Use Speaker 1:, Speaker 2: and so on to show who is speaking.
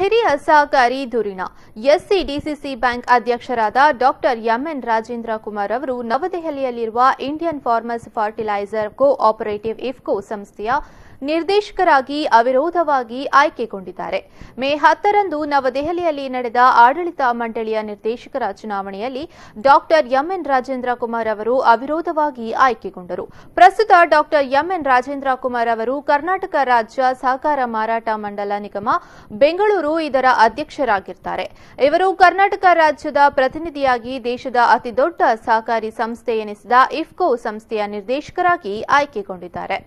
Speaker 1: ಹಿರಿಯ ಸಹಕಾರಿ ಧುರೀಣ ಎಸ್ಸಿಡಿಸಿಸಿ ಬ್ಯಾಂಕ್ ಅಧ್ಯಕ್ಷರಾದ ಡಾಕ್ಟರ್ ಎಂಎನ್ ರಾಜೇಂದ್ರ ಕುಮಾರ್ ಅವರು ನವದೆಹಲಿಯಲ್ಲಿರುವ Indian farmers fertiliser cooperative IFFCO ಸಂಸ್ಥೆಯ ನಿರ್ದೇಶಕರಾಗಿ ಅವಿರೋಧವಾಗಿ ಆಯ್ಕೆಗೊಂಡಿದ್ದಾರೆ ಮೇ ಹತ್ತರಂದು ನವದೆಹಲಿಯಲ್ಲಿ ನಡೆದ ಆಡಳಿತ ಮಂಡಳಿಯ ನಿರ್ದೇಶಕರ ಚುನಾವಣೆಯಲ್ಲಿ ಡಾಕ್ಟರ್ ಎಂಎನ್ ರಾಜೇಂದ್ರ ಕುಮಾರ್ ಅವರು ಅವಿರೋಧವಾಗಿ ಆಯ್ಕೆಗೊಂಡರು ಪ್ರಸ್ತುತ ಡಾಕ್ಟರ್ ಎಂಎನ್ ರಾಜೇಂದ್ರ ಕುಮಾರ್ ಅವರು ಕರ್ನಾಟಕ ರಾಜ್ಯ ಸಹಕಾರ ಮಾರಾಟ ಮಂಡಲ ನಿಗಮ ಬೆಂಗಳೂರು ಅವರು ಇದರ ಅಧ್ಯಕ್ಷರಾಗಿರ್ತಾರೆ ಇವರು ಕರ್ನಾಟಕ ರಾಜ್ಯದ ಪ್ರತಿನಿಧಿಯಾಗಿ ದೇಶದ ಅತಿದೊಡ್ಡ ಸಹಕಾರಿ ಸಂಸ್ಥೆ ಎನಿಸಿದ ಇಫ್ಕೋ ಸಂಸ್ಥೆಯ ನಿರ್ದೇಶಕರಾಗಿ ಆಯ್ಕೆಗೊಂಡಿದ್ದಾರೆ